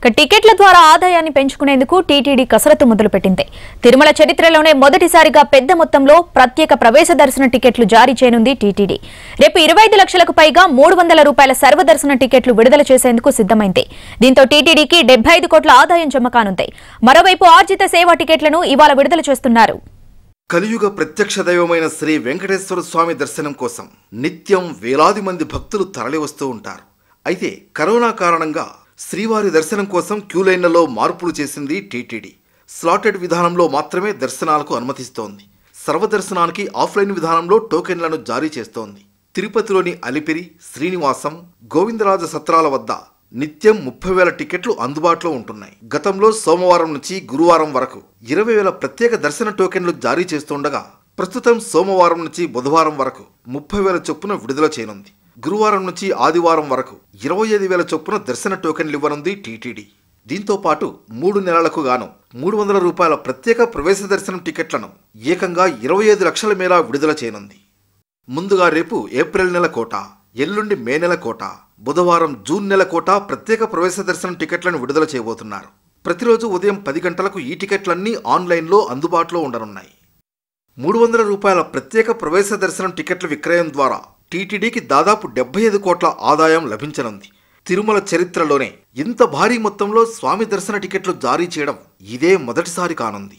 ఇక టికెట్ల ద్వారా ఆదాయాన్ని పెంచుకునేందుకు టీటీడీ కసరత్తు మొదలుపెట్టింది తిరుమల చరిత్రలోనే మొదటిసారిగా పెద్ద మొత్తంలో ప్రత్యేక ప్రవేశ దర్శన టికెట్లు జారీ చేయనుంది టీటీడీ రేపు ఇరవై లక్షలకు పైగా మూడు వందల రూపాయల సర్వదర్శన టికెట్లు విడుదల చేసేందుకు సిద్దమైంది దీంతో టీటీడీకి డెబ్బై కోట్ల ఆదాయం జమకానుంది మరోవైపు ఆర్జిత సేవా టికెట్లను ఇవాళ విడుదల చేస్తున్నారు కలియుగ ప్రత్యక్ష దైవమైన శ్రీ వెంకటేశ్వర స్వామి దర్శనం కోసం నిత్యం వేలాది మంది భక్తులు తరలివస్తూ ఉంటారు అయితే కరోనా కారణంగా శ్రీవారి దర్శనం కోసం క్యూలైన్లలో మార్పులు చేసింది టీటీడీ స్లాటెడ్ విధానంలో మాత్రమే దర్శనాలకు అనుమతిస్తోంది సర్వదర్శనానికి ఆఫ్లైన్ విధానంలో టోకెన్లను జారీ చేస్తోంది తిరుపతిలోని అలిపిరి శ్రీనివాసం గోవిందరాజ సత్రాల వద్ద నిత్యం ముప్పై వేల టికెట్లు అందుబాటులో ఉంటున్నాయి గతంలో సోమవారం నుంచి గురువారం వరకు ఇరవై వేల ప్రత్యేక దర్శన టోకెన్లు జారీ చేస్తుండగా ప్రస్తుతం సోమవారం నుంచి బుధవారం వరకు ముప్పై వేల చొప్పున విడుదల చేయనుంది గురువారం నుంచి ఆదివారం వరకు ఇరవై ఐదు వేల చొప్పున దర్శన టోకెన్లు ఇవ్వనుంది టీటీడీ దీంతో పాటు మూడు నెలలకు గాను మూడు వందల రూపాయల ప్రత్యేక ప్రవేశ దర్శనం టికెట్లను ఏకంగా ఇరవై ఐదు లక్షల మేర విడుదల చేయనుంది ముందుగా రేపు ఏప్రిల్ నెల కోట ఎల్లుండి మే నెల కోట బుధవారం జూన్ నెల కోట ప్రత్యేక ప్రవేశ దర్శనం టికెట్లను విడుదల చేయబోతున్నారు ప్రతిరోజు ఉదయం పది గంటలకు ఈ టికెట్లన్నీ ఆన్లైన్లో అందుబాటులో ఉండనున్నాయి మూడు వందల రూపాయల ప్రత్యేక ప్రవేశ దర్శనం టికెట్ల విక్రయం ద్వారా టీటీడీకి దాదాపు డెబ్బై ఐదు కోట్ల ఆదాయం లభించనుంది తిరుమల చరిత్రలోనే ఇంత భారీ మొత్తంలో స్వామి దర్శన టికెట్లు జారీ చేయడం ఇదే మొదటిసారి కానుంది